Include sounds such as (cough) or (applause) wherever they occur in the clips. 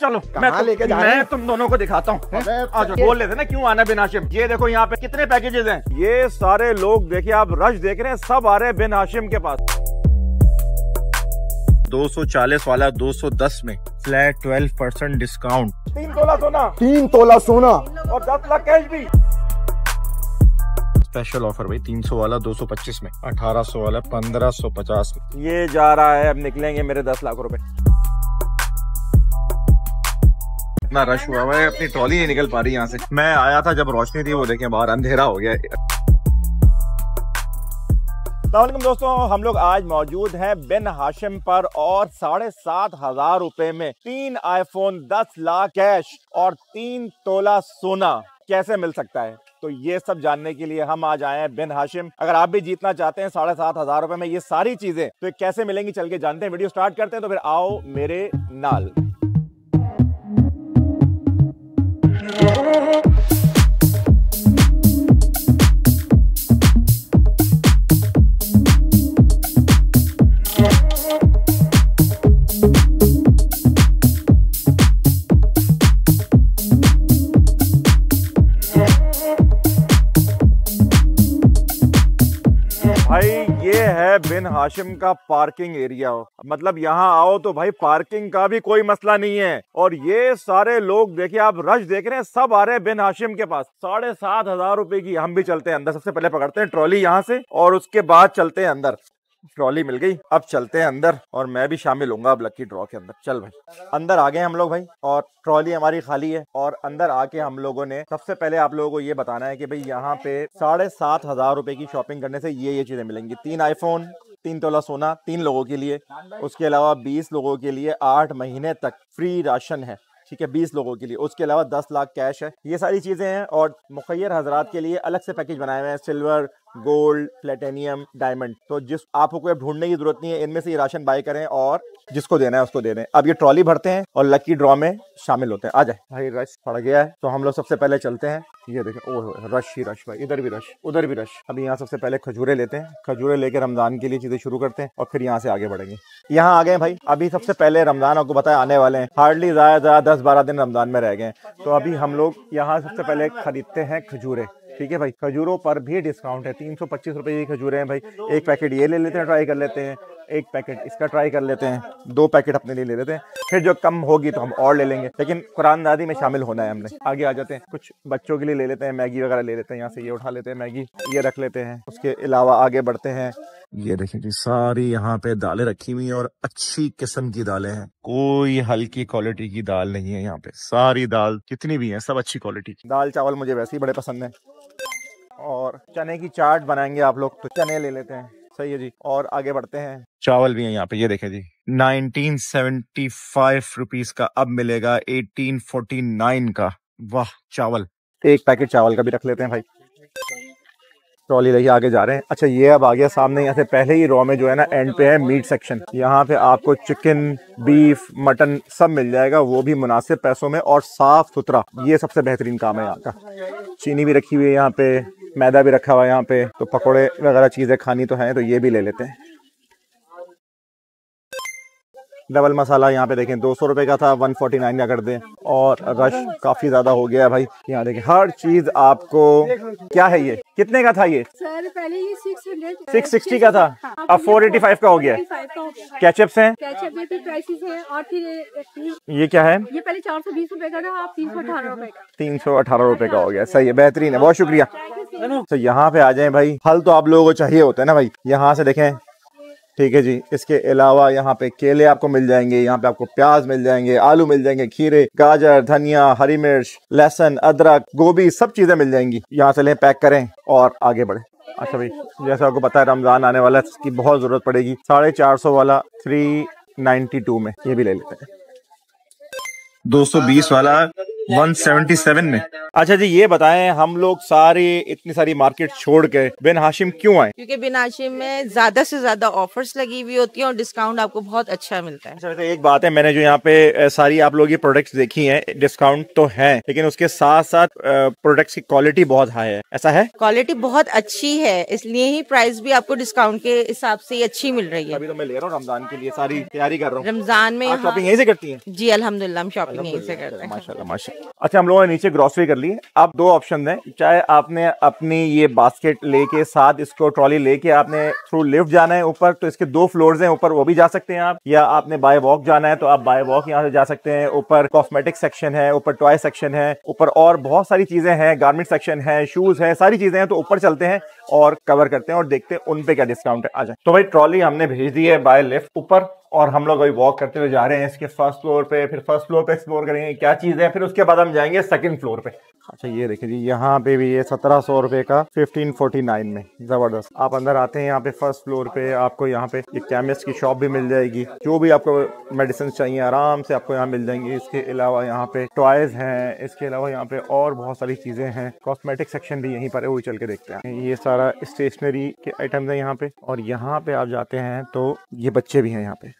चलो मैं तो- लेके जा मैं तुम दोनों को दिखाता हूँ हाँ, आज बोल लेते ना क्यों आना बिन हाशिम ये देखो यहाँ पे कितने पैकेजेस हैं ये सारे लोग देखिए आप रश देख रहे हैं सब आ रहे हैं बिन हाशिम के पास 240 वाला 210 में फ्लैट 12 परसेंट डिस्काउंट तीन तोला सोना तीन तोला सोना और दस लाख कैश भी स्पेशल ऑफर भाई 300 वाला 225 में 1800 वाला 1550 में ये जा रहा है अब निकलेंगे मेरे 10 लाख रुपए इतना रश हुआ हुआ है अपनी ट्रॉली नहीं निकल पा रही यहाँ से मैं आया था जब रोशनी थी वो देखें बाहर अंधेरा हो गया अलमैकम दोस्तों हम लोग आज मौजूद हैं बिन हाशिम पर और साढ़े सात हजार रूपए में तीन आईफोन दस लाख कैश और तीन तोला सोना कैसे मिल सकता है तो ये सब जानने के लिए हम आज आए हैं बिन हाशिम अगर आप भी जीतना चाहते हैं साढ़े सात हजार रूपए में ये सारी चीजें तो कैसे मिलेंगी चल के जानते हैं वीडियो स्टार्ट करते हैं तो फिर आओ मेरे नाल Yeah. (laughs) भाई ये है बिन हाशिम का पार्किंग एरिया मतलब यहाँ आओ तो भाई पार्किंग का भी कोई मसला नहीं है और ये सारे लोग देखिए आप रश देख रहे हैं सब आ रहे हैं बिन हाशिम के पास साढ़े सात हजार रूपए की हम भी चलते हैं अंदर सबसे पहले पकड़ते हैं ट्रॉली यहाँ से और उसके बाद चलते हैं अंदर ट्रॉली मिल गई अब चलते हैं अंदर और मैं भी शामिल हूँ अब लकी ड्रॉ के अंदर चल भाई अंदर आ गए हम लोग भाई और ट्रॉली हमारी खाली है और अंदर आके हम लोगों ने सबसे पहले आप लोगों को ये बताना है कि भाई यहाँ पे साढ़े सात हजार रुपए की शॉपिंग करने से ये ये चीजें मिलेंगी तीन आईफोन तीन तोला सोना तीन लोगों के लिए उसके अलावा बीस लोगों के लिए आठ महीने तक फ्री राशन है ठीक है बीस लोगों के लिए उसके अलावा दस लाख कैश है ये सारी चीज़ें हैं और मुखैर हजरात के लिए अलग से पैकेज बनाए हुए हैं सिल्वर गोल्ड प्लेटेनियम डायमंड तो जिस आपको कोई ढूंढने की जरूरत नहीं है इनमें से ये राशन बाय करें और जिसको देना है उसको दे दें अब ये ट्रॉली भरते हैं और लकी ड्रॉ में शामिल होते हैं आ जाए भाई रश पड़ गया है तो हम लोग सबसे पहले चलते हैं ये देखें ओह रश ही रश भाई इधर भी रश उधर भी रश अभी यहाँ सबसे पहले खजूरे लेते हैं खजूरे लेके रमजान के लिए चीजें शुरू करते हैं और फिर यहाँ से आगे बढ़ेंगे यहाँ आ गए भाई अभी सबसे पहले रमजान आपको बताया आने वाले हैं हार्डली ज्यादा ज्यादा दस बारह दिन रमजान में रह गए तो अभी हम लोग यहाँ सबसे पहले खरीदते हैं खजूरे ठीक है भाई खजूरों पर भी डिस्काउंट है तीन सौ पच्चीस रुपए की खजूरें हैं भाई एक पैकेट ये ले लेते हैं ट्राई कर लेते हैं एक पैकेट इसका ट्राई कर लेते हैं दो पैकेट अपने लिए ले लेते हैं फिर जो कम होगी तो हम और ले लेंगे लेकिन कुरान दादी में शामिल होना है हमने आगे आ जाते हैं कुछ बच्चों के लिए ले लेते हैं मैगी वगैरह ले लेते हैं यहाँ से ये उठा लेते हैं मैगी ये रख लेते हैं उसके अलावा आगे बढ़ते हैं ये देखें जी सारी यहाँ पे दालें रखी हुई हैं और अच्छी किस्म की दालें हैं कोई हल्की क्वालिटी की दाल नहीं है यहाँ पे सारी दाल जितनी भी हैं सब अच्छी क्वालिटी की दाल चावल मुझे वैसे ही बड़े पसंद है और चने की चाट बनाएंगे आप लोग तो चने ले लेते हैं सही है जी और आगे बढ़ते हैं चावल भी है यहाँ पे ये देखे जी 1975 रुपीस का अब मिलेगा 1849 का वाह चावल एक पैकेट चावल का भी रख लेते हैं भाई ट्रॉली लेके आगे जा रहे हैं अच्छा ये अब आ गया सामने यहाँ से पहले ही रॉ में जो है ना एंड पे है मीट सेक्शन यहाँ पे आपको चिकन बीफ मटन सब मिल जाएगा वो भी मुनासिब पैसों में और साफ सुथरा ये सबसे बेहतरीन काम है यहाँ का चीनी भी रखी हुई है यहाँ पे मैदा भी रखा हुआ है यहाँ पे तो पकौड़े वगैरह चीज़ें खानी तो हैं तो ये भी ले लेते हैं डबल मसाला यहाँ पे देखें दो सौ रुपए का था वन फोर्टी नाइन का कर दें और रश काफ़ी ज़्यादा हो गया भाई यहाँ देखें हर चीज़ आपको क्या है ये कितने का था ये सर पहले ये सिक्स सिक्सटी का था हाँ, अब फोर एटी फाइव का हो गया कैचअप है ये क्या है ये पहले चार सौ बीस का था तीन सौ अठारह रुपए का तीन सौ अठारह का हो गया सही है बेहतरीन है बहुत शुक्रिया तो यहाँ पे आ जाए भाई फल तो आप लोगों को चाहिए होता है ना भाई यहाँ से देखें ठीक है जी इसके अलावा यहाँ पे केले आपको मिल जाएंगे यहाँ पे आपको प्याज मिल जाएंगे आलू मिल जाएंगे खीरे गाजर धनिया हरी मिर्च लहसन अदरक गोभी सब चीजें मिल जाएंगी यहाँ से लें पैक करें और आगे बढ़े अच्छा भाई जैसा आपको पता है रमजान आने वाला है इसकी बहुत जरूरत पड़ेगी साढ़े चार सौ वाला थ्री नाइनटी टू में ये भी ले लेते हैं दो सौ बीस वाला 177 में अच्छा जी ये बताएं हम लोग सारे इतनी सारी मार्केट छोड़ के बिन हाशिम क्यों आए क्योंकि बिन हाशिम में ज्यादा से ज्यादा ऑफर्स लगी हुई होती है और डिस्काउंट आपको बहुत अच्छा मिलता है अच्छा एक बात है मैंने जो यहाँ पे सारी आप लोग ये प्रोडक्ट्स देखी हैं डिस्काउंट तो है लेकिन उसके साथ साथ प्रोडक्ट्स की क्वालिटी बहुत हाई है ऐसा है क्वालिटी बहुत अच्छी है इसलिए ही प्राइस भी आपको डिस्काउंट के हिसाब से अच्छी मिल रही है अभी तो मैं ले रहा हूँ रमजान के लिए सारी तैयारी कर रहा हूँ रमजान में शॉपिंग हाँ। यही से करती है जी अलहमदुल्ला हम शॉपिंग यही से करते हैं माशा माशा अच्छा हम लोगों ने नीचे ग्रोसरी कर ली आप दो ऑप्शन हैं चाहे आपने अपनी ये बास्केट लेके साथ इसको ट्रॉली लेके आपने थ्रू लिफ्ट जाना है ऊपर तो इसके दो फ्लोर्स हैं ऊपर वो भी जा सकते हैं आप या आपने बाय वॉक जाना है तो आप बाय वॉक यहाँ से जा सकते हैं ऊपर कॉस्मेटिक सेक्शन है ऊपर टॉय सेक्शन है ऊपर और बहुत सारी चीजें हैं गार्मेंट सेक्शन है शूज है सारी चीजें हैं तो ऊपर चलते हैं और कवर करते हैं और देखते हैं उनपे क्या डिस्काउंट है आ जाए तो भाई ट्रॉली हमने भेज दी है बाय लिफ्ट ऊपर और हम लोग अभी वॉक करते हुए जा रहे हैं इसके फर्स्ट फ्लोर पे फिर फर्स्ट फ्लोर पे एक्सप्लोर करेंगे क्या चीज़ है फिर उसके बाद हम जाएंगे सेकंड फ्लोर पे अच्छा ये देखिए जी यहाँ पे भी ये सत्रह सौ रुपए का फिफ्टीन फोर्टी नाइन में जबरदस्त आप अंदर आते हैं यहाँ पे फर्स्ट फ्लोर पे आपको यहाँ पे एक केमिस्ट की शॉप भी मिल जाएगी जो भी आपको मेडिसिन चाहिए आराम से आपको यहाँ मिल जाएंगी इसके अलावा यहाँ पे टॉयज हैं इसके अलावा यहाँ पे और बहुत सारी चीजें हैं कॉस्मेटिक सेक्शन भी यहीं पर है वही चल के देखते हैं ये सारा स्टेशनरी के आइटम है यहाँ पे और यहाँ पे आप जाते हैं तो ये बच्चे भी हैं यहाँ पे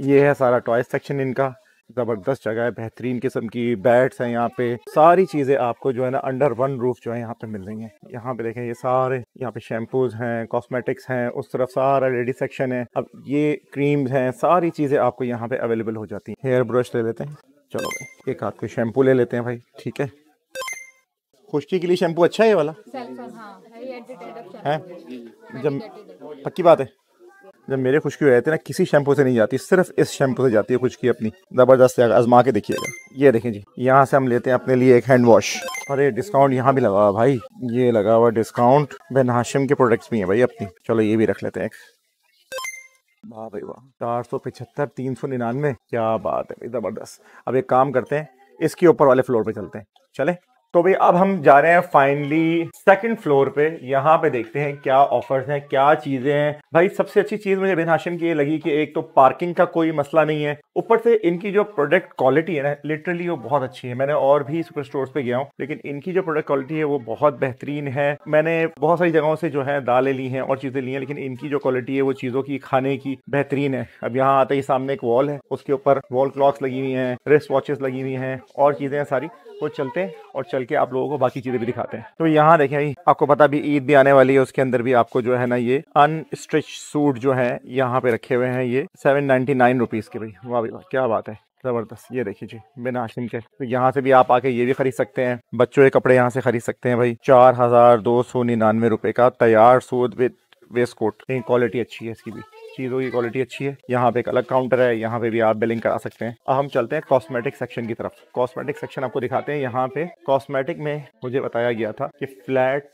ये है सारा टॉय सेक्शन इनका ज़बरदस्त जगह है बेहतरीन किस्म की बैट्स हैं यहाँ पे सारी चीज़ें आपको जो है ना अंडर वन रूफ जो है यहाँ पे मिल रही हैं यहाँ पे देखें ये सारे यहाँ पे शैम्पूज हैं कॉस्मेटिक्स हैं उस तरफ सारा लेडी सेक्शन है अब ये क्रीम्स हैं सारी चीज़ें आपको यहाँ पे अवेलेबल हो जाती है हेयर ब्रश ले लेते हैं चलो एक हाथ को शैम्पू ले लेते हैं भाई ठीक है खुश्की के लिए शैम्पू अच्छा है ये वाला हाँ, है जब पक्की बात है जब मेरे खुशकी रहते ना किसी शैम्पू से नहीं जाती सिर्फ इस शैम्पू से जाती है खुशकी अपनी ज़बरदस्त आजमा के देखिएगा ये देखें जी यहाँ से हम लेते हैं अपने लिए एक हैंड वॉश अरे डिस्काउंट यहाँ भी लगा हुआ भाई ये लगा हुआ डिस्काउंट बेन हाशिम के प्रोडक्ट्स भी हैं भाई अपनी चलो ये भी रख लेते हैं वाह भाई वाह चार सौ पचहत्तर तीन सौ निन्यानवे क्या बात है ज़बरदस्त अब एक काम करते हैं इसके ऊपर वाले फ्लोर पर चलते हैं चले तो भाई अब हम जा रहे हैं फाइनली सेकंड फ्लोर पे यहाँ पे देखते हैं क्या ऑफर्स हैं क्या चीजें हैं भाई सबसे अच्छी चीज मुझे बिन हाशिम की ये लगी कि एक तो पार्किंग का कोई मसला नहीं है ऊपर से इनकी जो प्रोडक्ट क्वालिटी है ना लिटरली वो बहुत अच्छी है मैंने और भी सुपर स्टोर्स पे गया हूँ लेकिन इनकी जो प्रोडक्ट क्वालिटी है वो बहुत बेहतरीन है मैंने बहुत सारी जगहों से जो है दालें ली हैं और चीज़ें ली हैं लेकिन इनकी जो क्वालिटी है वो चीज़ों की खाने की बेहतरीन है अब यहाँ आते ही सामने एक वॉल है उसके ऊपर वॉल क्लॉक्स लगी हुई है रेस्ट वॉचेस लगी हुई है और चीज़ें हैं सारी वो चलते हैं और चल के आप लोगों को बाकी चीज़ें भी दिखाते हैं तो यहाँ देखें भाई आपको पता भी ईद भी आने वाली है उसके अंदर भी आपको जो है ना ये अनस्ट्रिच सूट जो है यहाँ पे रखे हुए हैं ये सेवन नाइनटी नाइन रुपीज़ के भाई वाह हाँ, क्या बात है ज़बरदस्त ये देखिए जी बिना आशिम के तो यहाँ से भी आप आके ये भी खरीद सकते हैं बच्चों के कपड़े यहाँ से खरीद सकते हैं भाई चार हज़ार दो सौ निन्यानवे रुपए का तैयार suit with waistcoat quality अच्छी है इसकी भी चीज़ों की क्वालिटी अच्छी है यहाँ पे एक अलग काउंटर है यहाँ पे भी आप बिलिंग करा सकते हैं अब हम चलते हैं कॉस्मेटिक सेक्शन की तरफ कॉस्मेटिक सेक्शन आपको दिखाते हैं यहाँ पे कॉस्मेटिक में मुझे बताया गया था कि फ्लैट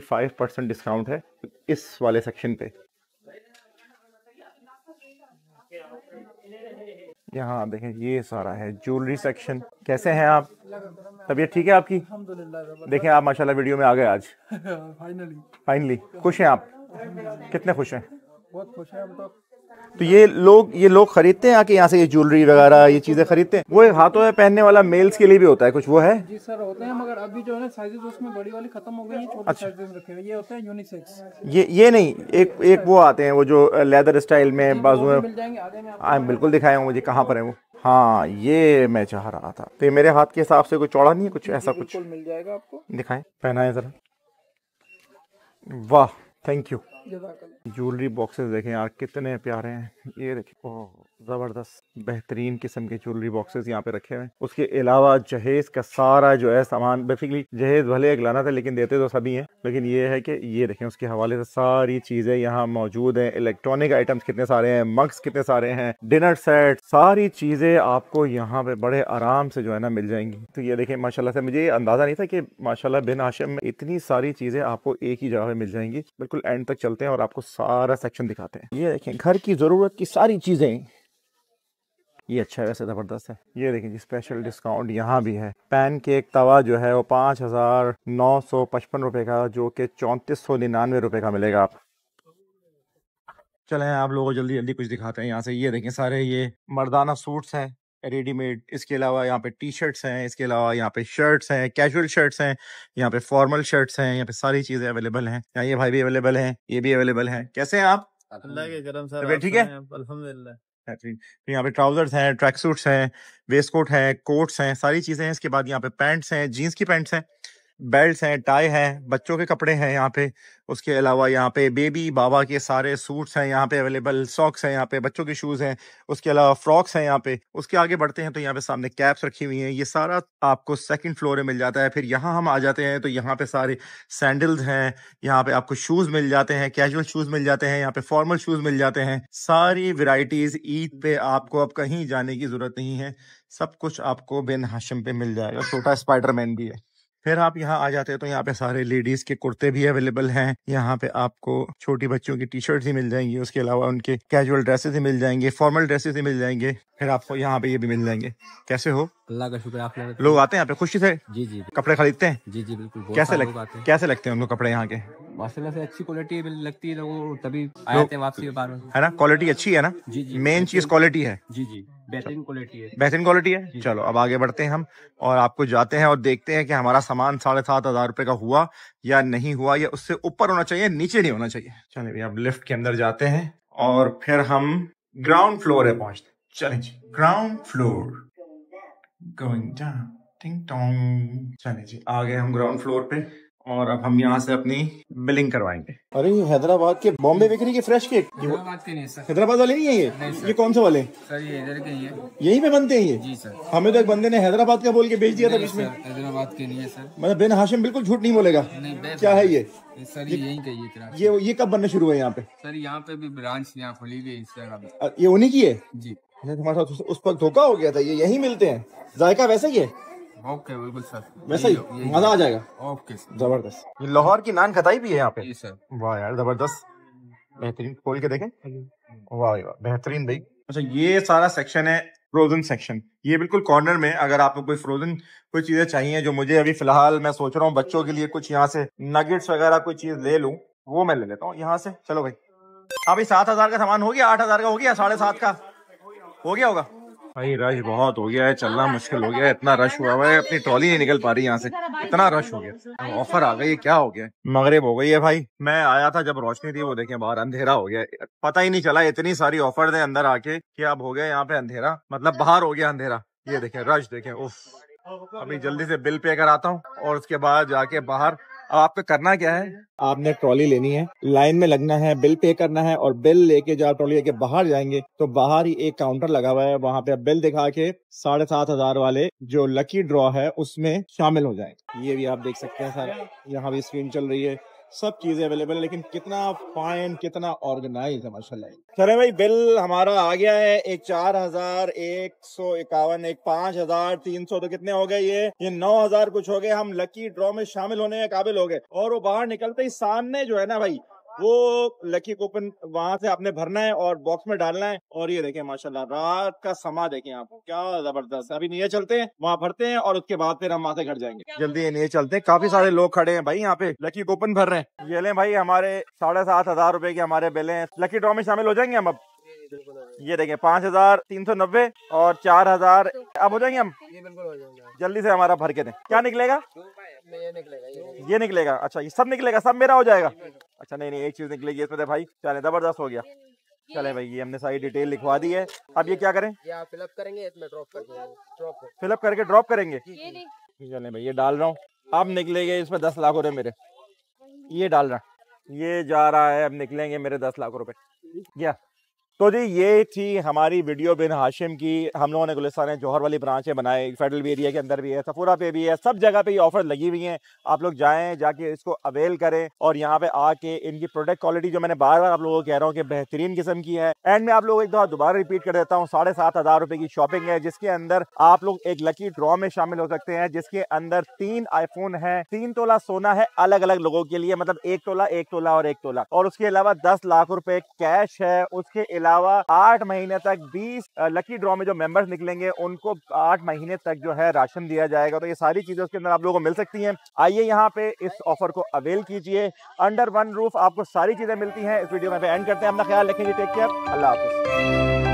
फाइव परसेंट डिस्काउंट है इस वाले सेक्शन पे यहाँ देखें ये सारा है ज्वेलरी सेक्शन कैसे हैं आप तबीयत ठीक है आपकी देखें आप माशाल्लाह वीडियो में आ गए आज फाइनली (laughs) फाइनली खुश हैं आप कितने खुश हैं बहुत खुश हैं हम तो तो ये लोग ये लोग खरीदते हैं आके यहाँ से ये ज्वेलरी वगैरह ये चीजें खरीदते हैं वो हाथों में पहनने वाला मेल्स के लिए भी होता है कुछ वो है जी सर होते हैं मगर अभी जो है साइजेस उसमें बड़ी वाली खत्म हो गई छोटे अच्छा। साइजेस रखे ये होते हैं यूनिसेक्स ये ये नहीं एक एक वो आते हैं वो जो लेदर स्टाइल में बाजू में हाँ, बिल्कुल दिखाया मुझे कहाँ पर है वो हाँ ये मैं चाह रहा था तो मेरे हाथ के हिसाब से कोई चौड़ा नहीं है कुछ ऐसा कुछ मिल जाएगा आपको दिखाए पहनाए जरा वाह थैंक यू ज्वेलरी बॉक्सेस देखें यार कितने प्यारे हैं ये देखें ओह ज़बरदस्त बेहतरीन किस्म के ज्वेलरी बॉक्सेस यहाँ पे रखे हुए उसके अलावा जहेज का सारा जो है सामान बेसिकली जहेज भले एक लाना था लेकिन देते तो सभी हैं लेकिन ये है कि ये देखें उसके हवाले से सारी चीज़ें यहाँ मौजूद हैं इलेक्ट्रॉनिक आइटम्स कितने सारे हैं मग्स कितने सारे हैं डिनर सेट सारी चीज़ें आपको यहाँ पे बड़े आराम से जो है ना मिल जाएंगी तो ये देखें माशाला से मुझे अंदाज़ा नहीं था कि माशाला बिन आशम में इतनी सारी चीज़ें आपको एक ही जगह पे मिल जाएंगी बिल्कुल एंड तक चल चलते हैं और आपको सारा सेक्शन दिखाते हैं ये देखें घर की ज़रूरत की सारी चीज़ें ये अच्छा है वैसे ज़बरदस्त है ये देखें जी स्पेशल डिस्काउंट यहाँ भी है पैन केक तवा जो है वो पाँच हज़ार नौ सौ पचपन रुपये का जो कि चौंतीस सौ निन्यानवे रुपये का मिलेगा आप चले आप लोगों को जल्दी जल्दी कुछ दिखाते हैं यहाँ से ये देखें सारे ये मर्दाना सूट्स हैं रेडीमेड इसके अलावा यहाँ पे टी शर्ट्स हैं इसके अलावा यहाँ पे शर्ट्स हैं कैजुअल शर्ट्स हैं यहाँ पे फॉर्मल शर्ट्स हैं यहाँ पे सारी चीजें अवेलेबल हैं यहाँ ये भाई भी अवेलेबल हैं ये भी अवेलेबल हैं कैसे हैं आप अल्लाह के ठीक है अलहमदिल्ला यहाँ पे ट्राउजर्स हैं ट्रैक सूट्स हैं वेस्ट कोट है कोट्स हैं सारी चीजें हैं इसके बाद यहाँ पे पैंट्स हैं जीन्स की पैंट्स हैं बेल्ट हैं टाई हैं बच्चों के कपड़े हैं यहाँ पे उसके अलावा यहाँ पे बेबी बाबा के सारे सूट्स हैं यहाँ पे अवेलेबल सॉक्स हैं यहाँ पे बच्चों के शूज़ हैं उसके अलावा फ्रॉक्स हैं यहाँ पे उसके आगे बढ़ते हैं तो यहाँ पे सामने कैप्स रखी हुई हैं ये सारा आपको सेकंड फ्लोर में मिल जाता है फिर यहाँ हम आ जाते हैं तो यहाँ पे सारे सैंडल्स हैं यहाँ पे आपको शूज़ मिल जाते हैं कैजुअल शूज़ मिल जाते हैं यहाँ पे फॉर्मल शूज़ मिल जाते हैं सारी वेराइटीज़ ईद पे आपको अब कहीं जाने की ज़रूरत नहीं है सब कुछ आपको बिन हाशम पे मिल जाएगा छोटा स्पाइडरमैन भी है फिर आप यहाँ आ जाते हैं तो यहाँ पे सारे लेडीज के कुर्ते भी अवेलेबल हैं यहाँ पे आपको छोटी बच्चों की टी शर्ट ही मिल जाएंगी उसके अलावा उनके कैजुअल ड्रेसेस ही मिल जाएंगे फॉर्मल ड्रेसेस ही मिल जाएंगे फिर आपको यहाँ पे ये भी मिल जाएंगे कैसे हो अल्लाह का शुक्र आप लोग आते हैं यहाँ पे खुशी से जी जी कपड़े खरीदते हैं जी जी बिल्कुल कैसे लग, आते हैं कैसे लगते हैं उनको कपड़े यहाँ के माशाल्लाह से अच्छी क्वालिटी लगती है लोगों तभी तो आए थे वापसी बार है ना क्वालिटी अच्छी है ना जी जी मेन चीज क्वालिटी है जी जी बेहतरीन क्वालिटी है बेहतरीन क्वालिटी है चलो अब आगे बढ़ते हैं हम और आपको जाते हैं और देखते हैं कि हमारा सामान साढ़े सात हजार रुपए का हुआ या नहीं हुआ या उससे ऊपर होना चाहिए नीचे नहीं होना चाहिए चले भैया अब लिफ्ट के अंदर जाते हैं और फिर हम ग्राउंड फ्लोर है पहुंचते चले जी ग्राउंड फ्लोर गोइंग डाउन टिंग टोंग चले जी आ गए हम ग्राउंड फ्लोर पे और अब हम यहाँ से अपनी बिलिंग करवाएंगे अरे ये हैदराबाद के बॉम्बे बेकरी के फ्रेश केक हैदराबाद के नहीं सर हैदराबाद वाले नहीं है ये नहीं ये कौन से वाले सर ये इधर के ही है यहीं पे बनते हैं ये जी सर हमें तो एक बंदे ने हैदराबाद का बोल के भेज दिया था में हैदराबाद के नहीं है सर मतलब बेन हाशिम बिल्कुल झूठ नहीं बोलेगा क्या है ये सर ये यहीं ये ये कब बनना शुरू हुआ यहाँ पे सर यहाँ पे भी ब्रांच यहाँ खुली हुई है ये उन्हीं की है जी हमारे साथ उस पर धोखा हो गया था ये यही मिलते हैं जायका वैसा ही है ओके बिल्कुल सर वैसा ही मजा आ जाएगा ओके जबरदस्त ये लाहौर की नान खताई भी है यहाँ पे वाह यार जबरदस्त बेहतरीन खोल के देखें वाह बेहतरीन भाई अच्छा ये सारा सेक्शन है फ्रोजन सेक्शन ये बिल्कुल कॉर्नर में अगर आपको कोई फ्रोजन कोई चीजें चाहिए जो मुझे अभी फिलहाल मैं सोच रहा हूँ बच्चों के लिए कुछ यहाँ से नगेट्स वगैरह कोई चीज ले लू वो मैं ले लेता हूँ यहाँ से चलो भाई अभी सात हजार का सामान हो गया आठ हजार का हो गया साढ़े सात का हो गया होगा भाई रश बहुत हो गया है चलना मुश्किल हो गया है इतना रश हुआ हुआ है अपनी ट्रॉली नहीं निकल पा रही यहाँ से इतना रश हो गया ऑफर आ गई क्या हो गया मगरब हो गई है भाई मैं आया था जब रोशनी थी वो देखें बाहर अंधेरा हो गया पता ही नहीं चला इतनी सारी ऑफर थे अंदर आके कि अब हो गया यहाँ पे अंधेरा मतलब बाहर हो गया अंधेरा ये देखे रश देखे उफ अभी जल्दी से बिल पे कर आता हूँ और उसके बाद जाके बाहर आपको करना क्या है आपने ट्रॉली लेनी है लाइन में लगना है बिल पे करना है और बिल लेके जब आप ट्रॉली लेके बाहर जाएंगे तो बाहर ही एक काउंटर लगा हुआ है वहाँ पे आप बिल दिखा के साढ़े सात हजार वाले जो लकी ड्रॉ है उसमें शामिल हो जाएंगे ये भी आप देख सकते हैं सर यहाँ भी स्क्रीन चल रही है सब चीजें अवेलेबल है लेकिन कितना फाइन कितना ऑर्गेनाइज है माशाल्लाह चले भाई बिल हमारा आ गया है एक चार हजार एक सौ इक्यावन एक पांच हजार तीन सौ तो कितने हो गए ये ये नौ हजार कुछ हो गए हम लकी ड्रॉ में शामिल होने के काबिल हो गए और वो बाहर निकलते ही सामने जो है ना भाई वो लकी कूपन वहां से आपने भरना है और बॉक्स में डालना है और ये देखें माशाल्लाह रात का समा देखे आप क्या जबरदस्त अभी नहीं चलते हैं वहाँ भरते हैं और उसके बाद फिर हम वहाँ से घर जाएंगे जल्दी नहीं चलते हैं काफी सारे लोग खड़े हैं भाई यहाँ पे लकी कूपन भर रहे हैं ये ले भाई हमारे साढ़े सात हजार रूपए के हमारे बिले है लकी ड्रॉ में शामिल हो जाएंगे हम अब ये देखें पाँच हजार तीन सौ नब्बे और चार हजार अब हो जाएंगे हम जल्दी से हमारा भर के दें क्या निकलेगा ये निकलेगा अच्छा ये सब निकलेगा सब मेरा हो जाएगा अच्छा नहीं नहीं एक चीज निकलेगी इसमें से भाई चले जबरदस्त हो गया चले भाई ये हमने सारी डिटेल लिखवा दी है अब ये क्या करें फिलअप करेंगे इसमें ड्रॉप कर फिलअप करके ड्रॉप करेंगे चले भाई ये डाल रहा हूँ अब गए इसमें दस लाख रुपए मेरे ये डाल रहा ये जा रहा है अब निकलेंगे मेरे दस लाख रुपए क्या तो जी ये थी हमारी वीडियो बिन हाशिम की हम लोगों ने गुलिस जौहर वाली ब्रांचें बनाए फेडरल भी एरिया के अंदर भी है सफूरा पे भी है सब जगह पे ये ऑफर लगी हुई हैं आप लोग जाएं जाके इसको अवेल करें और यहाँ पे आके इनकी प्रोडक्ट क्वालिटी जो मैंने बार बार आप लोगों को कह रहा हूँ कि बेहतरीन किस्म की है एंड में आप लोग एक दफा दोबारा रिपीट कर देता हूँ साढ़े सात हज़ार रुपए की शॉपिंग है जिसके अंदर आप लोग एक लकी ड्रॉ में शामिल हो सकते हैं जिसके अंदर तीन आईफोन है तीन तोला सोना है अलग अलग लोगों के लिए मतलब एक तोला एक तोला और एक तोला और उसके अलावा दस लाख रुपए कैश है उसके अलावा आठ महीने तक बीस लकी ड्रॉ में जो मेंबर्स निकलेंगे उनको आठ महीने तक जो है राशन दिया जाएगा तो ये सारी चीजें उसके अंदर आप लोगों को मिल सकती हैं आइए यहाँ पे इस ऑफर को अवेल कीजिए अंडर वन रूफ आपको सारी चीजें मिलती हैं इस वीडियो में एंड करते हैं अपना ख्याल रखेंगे टेक केयर अल्लाह हाफिज़